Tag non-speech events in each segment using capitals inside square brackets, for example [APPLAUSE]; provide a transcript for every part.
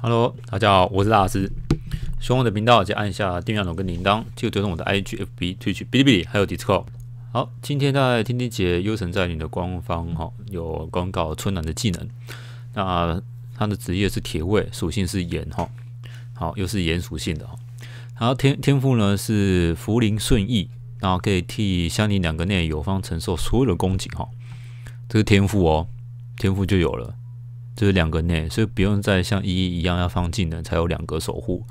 Hello，大家好，我是大师。喜欢我的频道，就按下订阅钮跟铃铛，记得追踪我的 IGFB 推去哔哩哔哩还有 Discord。好，今天在天天姐优城在你的官方哈有公告春兰的技能。那他的职业是铁卫，属性是盐哈。好，又是盐属性的哈。然后天天赋呢是福灵顺意，然后可以替相邻两个内友方承受所有的攻击哈。这个天赋哦，天赋就有了。就是两个内，所以不用再像一一一样要放技能才有两个守护。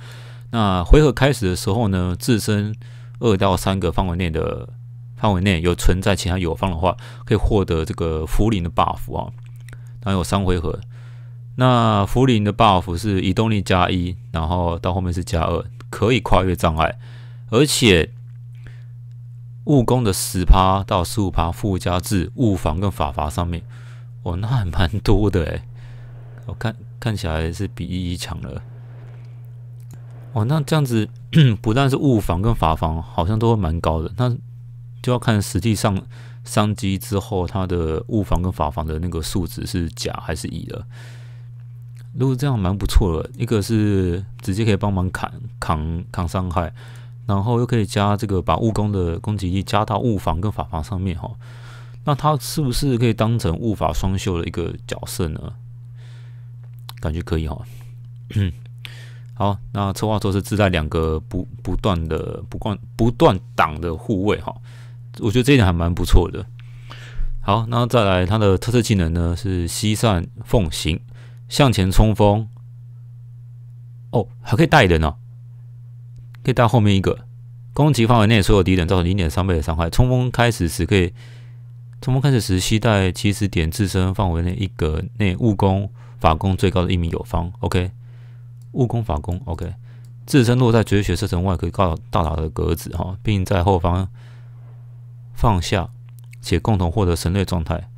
那回合开始的时候呢，自身二到三个范围内的范围内有存在其他友方的话，可以获得这个福灵的 buff 啊。然后有三回合，那福灵的 buff 是移动力加一，然后到后面是加二，可以跨越障碍，而且物攻的十趴到十五趴附加至物防跟法防上面。哦，那还蛮多的诶，我看看起来是比一一强了，哦，那这样子 [CLEARS THROAT] 不但是物防跟法防好像都会蛮高的，那就要看实际上商机之后他的物防跟法防的那个数值是甲还是乙了。如果这样蛮不错了，一个是直接可以帮忙砍扛扛伤害，然后又可以加这个把物攻的攻击力加到物防跟法防上面哈。那他是不是可以当成物法双修的一个角色呢？感觉可以哈，嗯，[COUGHS] 好，那策划说是自带两个不不断的不惯不断挡的护卫哈，我觉得这一点还蛮不错的。好，那再来他的特色技能呢是西散奉行向前冲锋，哦，还可以带人哦，可以带后面一个攻击范围内所有敌人造成零点三倍的伤害。冲锋开始时可以冲锋开始时携带起始点自身范围内一格内务工。法攻最高的一名友方，OK，务工法攻，OK，自身落在绝学射程外可以到大到达的格子哈，并在后方放下，且共同获得神锐状态。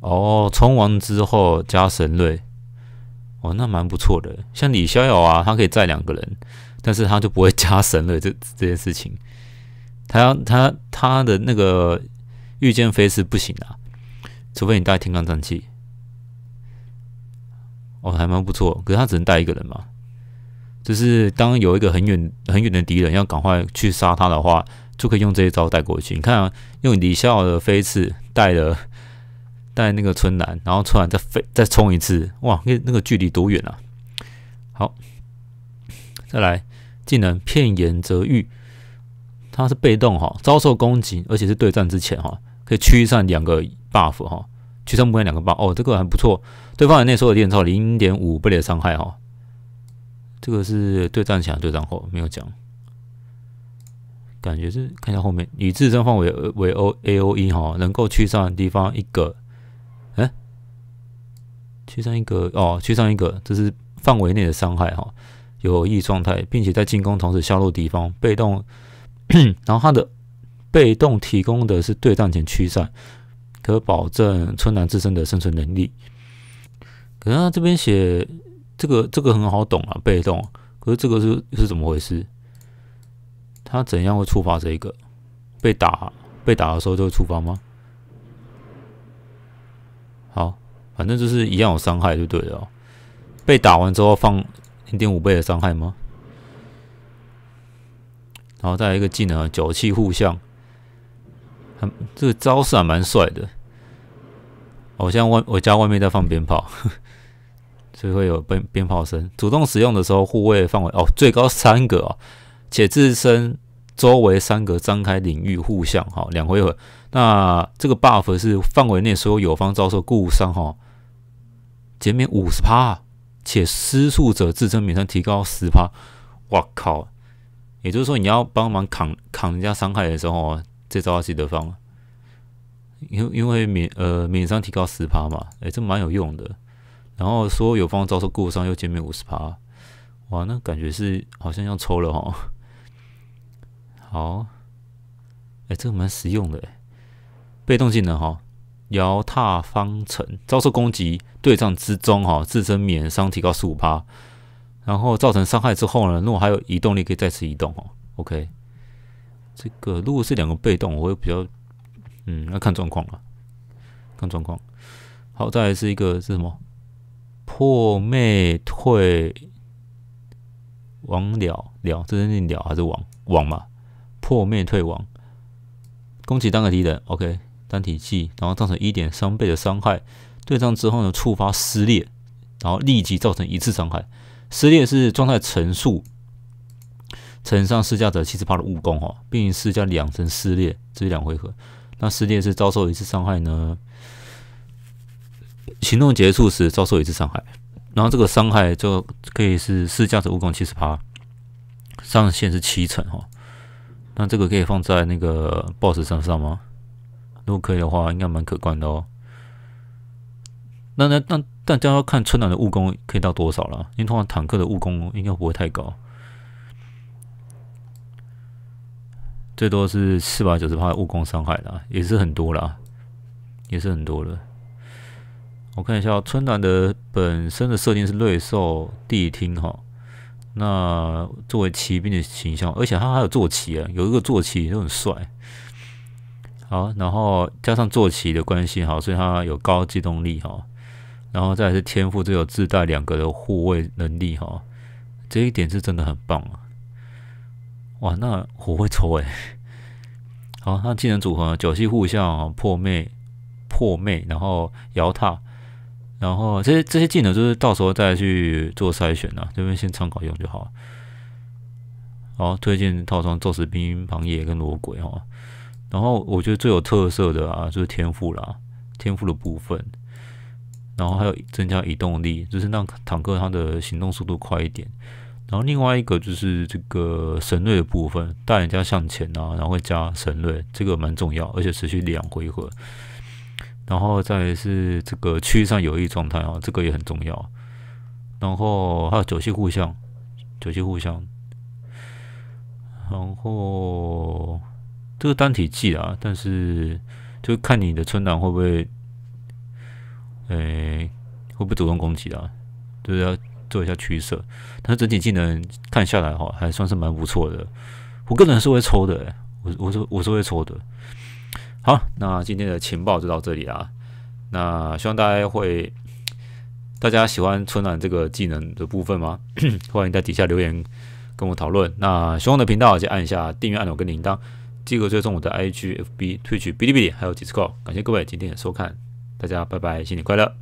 哦，冲完之后加神锐，哦，那蛮不错的。像李逍遥啊，他可以载两个人，但是他就不会加神了这这件事情。他他他的那个御剑飞是不行啊，除非你带天罡战器。哦，还蛮不错，可是他只能带一个人嘛。就是当有一个很远很远的敌人，要赶快去杀他的话，就可以用这些招带过去。你看，啊，用李逍遥的飞刺带的带那个春兰，然后春兰再飞再冲一次，哇，那那个距离多远啊？好，再来技能片言则玉，它是被动哈，遭受攻击而且是对战之前哈，可以驱散两个 buff 哈。驱散目标两个八哦，这个还不错。对方的内收的电超零点五倍的伤害哈。这个是对战前、对战后没有讲，感觉是看一下后面以自身范围为 O AOE 哈，能够驱散敌方一个，哎，驱散一个哦，驱散一个，这是范围内的伤害哈。有益状态，并且在进攻同时削弱敌方被动。[COUGHS] 然后他的被动提供的是对战前驱散。可保证村男自身的生存能力。可是他这边写这个这个很好懂啊，被动。可是这个是是怎么回事？他怎样会触发这个？被打被打的时候就会触发吗？好，反正就是一样有伤害，对了、对哦？被打完之后放零点五倍的伤害吗？然后再来一个技能，酒气互相。这个招式还蛮帅的。我现在外我家外面在放鞭炮，所以会有鞭鞭炮声。主动使用的时候，护卫范围哦最高三个哦，且自身周围三个张开领域互相哈两回合。那这个 buff 是范围内所有友方遭受固伤哈减免五十趴，且施术者自身免伤提高十趴。哇靠，也就是说你要帮忙扛扛人家伤害的时候这招还记得放，因因为免呃免伤提高十趴嘛，哎，这蛮有用的。然后说有方遭受过伤又减免五十趴，哇，那感觉是好像要抽了哦。[LAUGHS] 好，哎，这个蛮实用的被动技能哈，摇踏方程遭受攻击对战之中哈，自身免伤提高十五趴。然后造成伤害之后呢，如果还有移动力可以再次移动哦。OK。这个如果是两个被动，我会比较，嗯，要看状况了，看状况。好，再来是一个是什么？破灭退亡了了，这是念了还是亡亡嘛？破灭退亡，攻击单个敌人，OK，单体技，然后造成一点三倍的伤害。对战之后呢，触发撕裂，然后立即造成一次伤害。撕裂是状态层数。乘上试驾者七十趴的误攻哦，并试驾两层撕裂，这是两回合。那撕裂是遭受一次伤害呢？行动结束时遭受一次伤害，然后这个伤害就可以是试驾者误攻七十趴，上限是七成哦。那这个可以放在那个 BOSS 身上吗？如果可以的话，应该蛮可观的哦。那那那，但就要看春暖的误攻可以到多少了，因为通常坦克的误攻应该不会太高。最多是四百九十帕物攻伤害啦，也是很多啦，也是很多的。我看一下，春兰的本身的设定是瑞兽谛听哈，那作为骑兵的形象，而且他还有坐骑啊，有一个坐骑也很帅。好，然后加上坐骑的关系哈，所以他有高机动力哈，然后再是天赋，这有自带两个的护卫能力哈，这一点是真的很棒啊。哇，那火会抽哎！[LAUGHS] 好，那技能组合九系互相破灭，破灭，然后摇塔，然后这些这些技能就是到时候再去做筛选了，这边先参考用就好。好，推荐套装宙斯兵、庞野跟罗鬼哈。然后我觉得最有特色的啊，就是天赋啦，天赋的部分，然后还有增加移动力，就是让坦克它的行动速度快一点。然后另外一个就是这个神锐的部分，大眼加向前啊，然后会加神锐，这个蛮重要，而且持续两回合。然后再是这个区域上有益状态啊，这个也很重要。然后还有九系互相，九系互相。然后这个单体技啊，但是就看你的村长会不会，哎，会不会主动攻击啊？对啊，做一下取舍，但是整体技能看下来哈，还算是蛮不错的。我个人是会抽的，我我说我是会抽的。好，那今天的情报就到这里啊。那希望大家会大家喜欢春兰这个技能的部分吗？[COUGHS] 欢迎在底下留言跟我讨论。那喜欢的频道就按一下订阅按钮跟铃铛，记得追踪我的 IGFB、Twitch、哔哩哔哩还有 Discord。感谢各位今天的收看，大家拜拜，新年快乐！